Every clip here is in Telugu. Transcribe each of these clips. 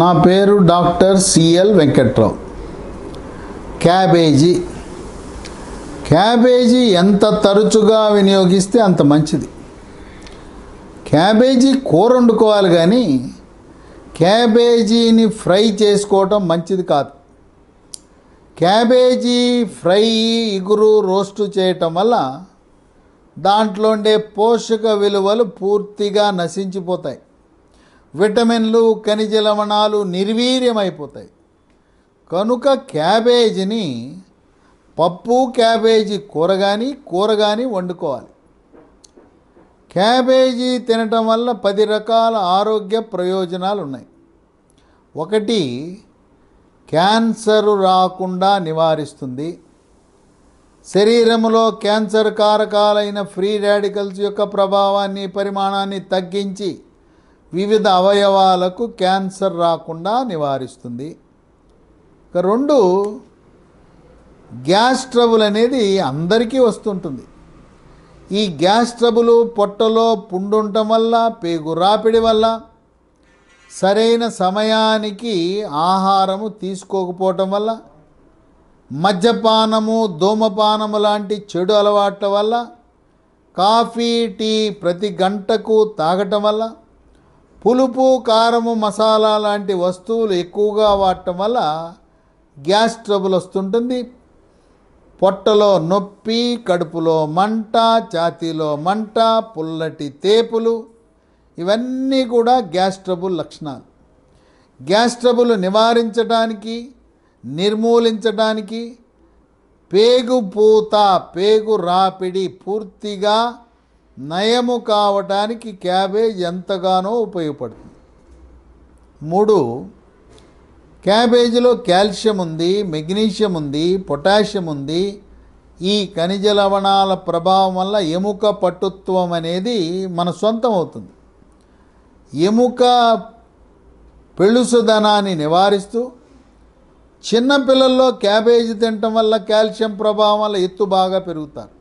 నా పేరు doctor C L Venkatrao cabbage cabbage ఎంత తరచుగా వినియోగిస్తే అంత మంచిది క్యాబేజీ కూర వండుకోవాలి కానీ క్యాబేజీని ఫ్రై చేసుకోవటం మంచిది కాదు క్యాబేజీ ఫ్రై ఇగురు రోస్టు చేయటం వల్ల దాంట్లో ఉండే పోషక విలువలు పూర్తిగా నశించిపోతాయి విటమిన్లు ఖనిజ లవణాలు నిర్వీర్యమైపోతాయి కనుక క్యాబేజీని పప్పు క్యాబేజీ కూర కానీ కూర కానీ వండుకోవాలి క్యాబేజీ తినటం వల్ల పది రకాల ఆరోగ్య ప్రయోజనాలు ఉన్నాయి ఒకటి క్యాన్సరు రాకుండా నివారిస్తుంది శరీరంలో క్యాన్సర్ కారకాలైన ఫ్రీ రాడికల్స్ యొక్క ప్రభావాన్ని పరిమాణాన్ని తగ్గించి వివిధ అవయవాలకు క్యాన్సర్ రాకుండా నివారిస్తుంది రెండు గ్యాస్ ట్రబుల్ అనేది అందరికీ వస్తుంటుంది ఈ గ్యాస్ ట్రబులు పొట్టలో పుండుంటం వల్ల పేగు రాపిడి వల్ల సరైన సమయానికి ఆహారము తీసుకోకపోవటం వల్ల మద్యపానము ధూమపానము లాంటి చెడు అలవాట్ల వల్ల కాఫీ టీ ప్రతి గంటకు తాగటం వల్ల పులుపు కారము మసాలా లాంటి వస్తువులు ఎక్కువగా వాడటం వల్ల గ్యాస్ ట్రబుల్ వస్తుంటుంది పొట్టలో నొప్పి కడుపులో మంట ఛాతీలో మంట పుల్లటి తేపులు ఇవన్నీ కూడా గ్యాస్ ట్రబుల్ లక్షణాలు గ్యాస్ ట్రబుల్ నివారించడానికి నిర్మూలించడానికి పేగు పూత పేగు రాపిడి పూర్తిగా నయము కావటానికి క్యాబేజ్ ఎంతగానో ఉపయోగపడుతుంది మూడు క్యాబేజీలో కాల్షియం ఉంది మెగ్నీషియం ఉంది పొటాషియం ఉంది ఈ ఖనిజ లవణాల ప్రభావం వల్ల ఎముక పట్టుత్వం అనేది మన సొంతం అవుతుంది ఎముక పెళుసుదనాన్ని నివారిస్తూ చిన్నపిల్లల్లో క్యాబేజీ తినటం వల్ల కాల్షియం ప్రభావం వల్ల ఎత్తు బాగా పెరుగుతారు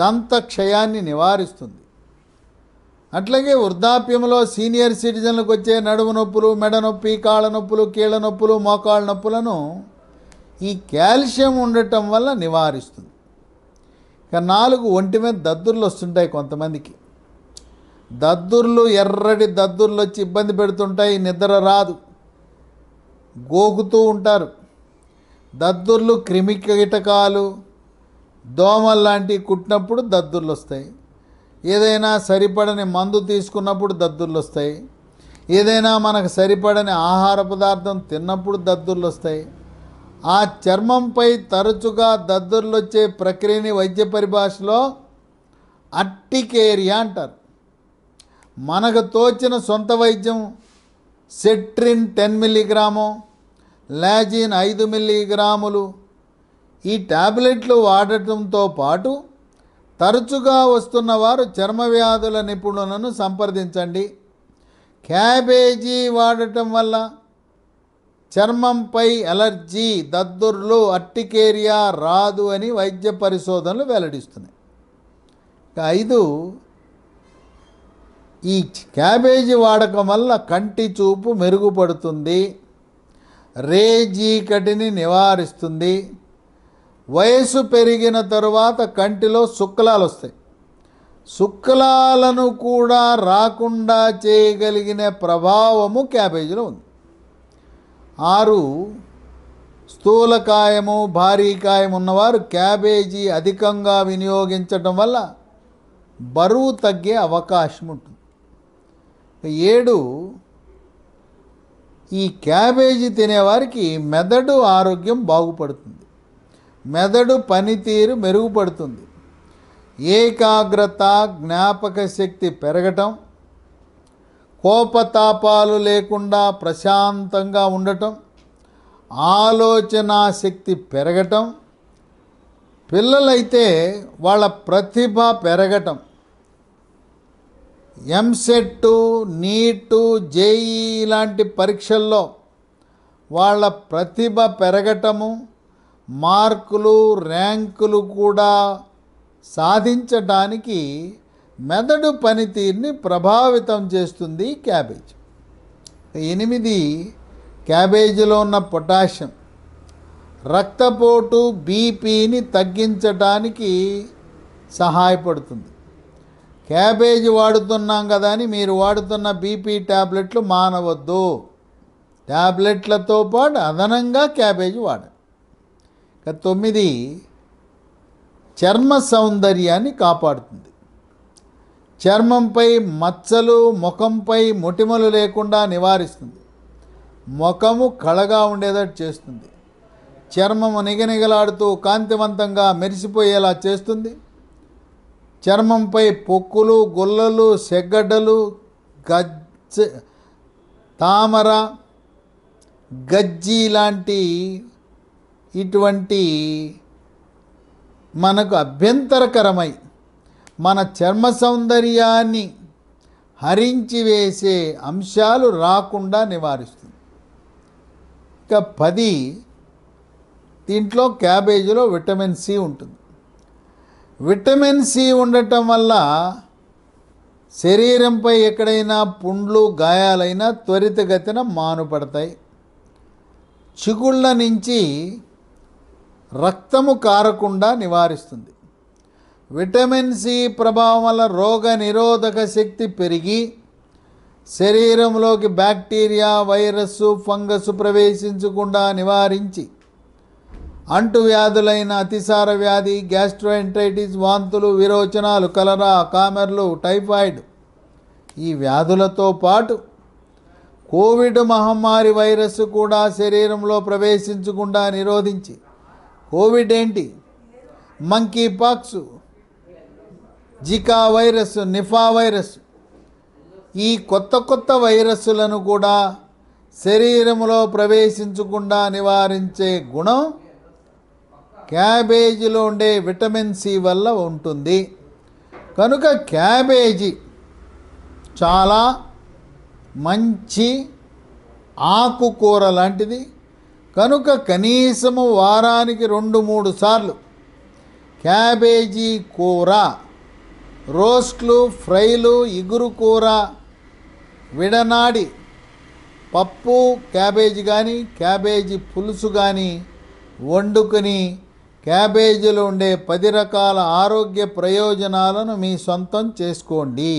దంతక్షయాన్ని నివారిస్తుంది అట్లాగే వృద్ధాప్యంలో సీనియర్ సిటిజన్లకు వచ్చే నడుము నొప్పులు మెడ నొప్పి కాళ్ళ నొప్పులు కీళ్ళ నొప్పులు మోకాళ్ళ నొప్పులను ఈ కాల్షియం ఉండటం వల్ల నివారిస్తుంది ఇక నాలుగు ఒంటి మీద దద్దుర్లు వస్తుంటాయి కొంతమందికి దద్దుర్లు ఎర్రటి దద్దుర్లు వచ్చి ఇబ్బంది పెడుతుంటాయి నిద్ర రాదు గోకుతూ ఉంటారు దద్దుర్లు క్రిమి కీటకాలు దోమలు లాంటివి కుట్టినప్పుడు దద్దుర్లు వస్తాయి ఏదైనా సరిపడని మందు తీసుకున్నప్పుడు దద్దుర్లు వస్తాయి ఏదైనా మనకు సరిపడని ఆహార పదార్థం తిన్నప్పుడు దద్దుర్లు వస్తాయి ఆ చర్మంపై తరచుగా దద్దుర్లు వచ్చే ప్రక్రియని వైద్య పరిభాషలో అట్టికేరియా అంటారు మనకు తోచిన సొంత వైద్యం సెట్రిన్ టెన్ మిల్లీగ్రాము లాజిన్ ఐదు మిల్లీగ్రాములు ఈ ట్యాబ్లెట్లు వాడటంతో పాటు తరచుగా వస్తున్న వారు చర్మ వ్యాధుల నిపుణులను సంప్రదించండి క్యాబేజీ వాడటం వల్ల చర్మంపై అలర్జీ దద్దుర్లు అట్టికేరియా రాదు అని వైద్య పరిశోధనలు వెల్లడిస్తున్నాయి ఐదు ఈ క్యాబేజీ వాడకం వల్ల కంటి చూపు మెరుగుపడుతుంది రేజీకటిని నివారిస్తుంది వయసు పెరిగిన తరువాత కంటిలో శుక్లాలు వస్తాయి శుక్లాలను కూడా రాకుండా చేయగలిగిన ప్రభావము క్యాబేజీలో ఉంది ఆరు స్థూలకాయము భారీ కాయం ఉన్నవారు క్యాబేజీ అధికంగా వినియోగించడం వల్ల బరువు తగ్గే అవకాశం ఉంటుంది ఏడు ఈ క్యాబేజీ తినేవారికి మెదడు ఆరోగ్యం బాగుపడుతుంది మెదడు పనితీరు మెరుగుపడుతుంది ఏకాగ్రత జ్ఞాపక శక్తి పెరగటం కోపతాపాలు లేకుండా ప్రశాంతంగా ఉండటం ఆలోచన శక్తి పెరగటం పిల్లలైతే వాళ్ళ ప్రతిభ పెరగటం ఎంసెట్టు నీటు జేఈ ఇలాంటి పరీక్షల్లో వాళ్ళ ప్రతిభ పెరగటము మార్కులు ర్యాంకులు కూడా సాధించడానికి మెదడు పనితీరుని ప్రభావితం చేస్తుంది క్యాబేజ్ ఎనిమిది క్యాబేజీలో ఉన్న పొటాషియం రక్తపోటు బీపీని తగ్గించడానికి సహాయపడుతుంది క్యాబేజ్ వాడుతున్నాం కదా అని మీరు వాడుతున్న బీపీ ట్యాబ్లెట్లు మానవద్దు ట్యాబ్లెట్లతో పాటు అదనంగా క్యాబేజీ వాడండి తొమ్మిది చర్మ సౌందర్యాన్ని కాపాడుతుంది చర్మంపై మచ్చలు ముఖంపై మొటిమలు లేకుండా నివారిస్తుంది ముఖము కళగా ఉండేటట్టు చేస్తుంది చర్మము నిగనిగలాడుతూ కాంతివంతంగా మెరిసిపోయేలా చేస్తుంది చర్మంపై పొక్కులు గుల్లలు సెగ్గడ్డలు గజ్జ తామర గజ్జి లాంటి ఇటువంటి మనకు అభ్యంతరకరమై మన చర్మ సౌందర్యాన్ని హరించి వేసే అంశాలు రాకుండా నివారిస్తుంది ఇక పది దీంట్లో క్యాబేజీలో విటమిన్ సి ఉంటుంది విటమిన్ సి ఉండటం వల్ల శరీరంపై ఎక్కడైనా పుండ్లు గాయాలైనా త్వరితగతిన మానుపడతాయి చిగుళ్ళ నుంచి రక్తము కారకుండా నివారిస్తుంది విటమిన్ సి ప్రభావం వల్ల రోగ నిరోధక శక్తి పెరిగి శరీరంలోకి బ్యాక్టీరియా వైరస్ ఫంగస్ ప్రవేశించకుండా నివారించి అంటువ్యాధులైన అతిసార వ్యాధి గ్యాస్ట్రోఎంట్రైటిస్ వాంతులు విరోచనాలు కలరా కామెర్లు టైఫాయిడ్ ఈ వ్యాధులతో పాటు కోవిడ్ మహమ్మారి వైరస్ కూడా శరీరంలో ప్రవేశించకుండా నిరోధించి కోవిడ్ ఏంటి monkeypox Zika virus Nipah virus ఈ కొత్త కొత్త వైరస్లను కూడా శరీరంలో ప్రవేశించకుండా నివారించే గుణం క్యాబేజీలో ఉండే విటమిన్ సి వల్ల ఉంటుంది కనుక క్యాబేజీ చాలా మంచి ఆకుకూర లాంటిది కనుక కనీసము వారానికి రెండు మూడు సార్లు క్యాబేజీ కూర రోస్ట్లు ఫ్రైలు ఇగురు కూర విడనాడి పప్పు క్యాబేజీ కానీ క్యాబేజీ పులుసు కానీ వండుకొని క్యాబేజీలో ఉండే పది రకాల ఆరోగ్య ప్రయోజనాలను మీ సొంతం చేసుకోండి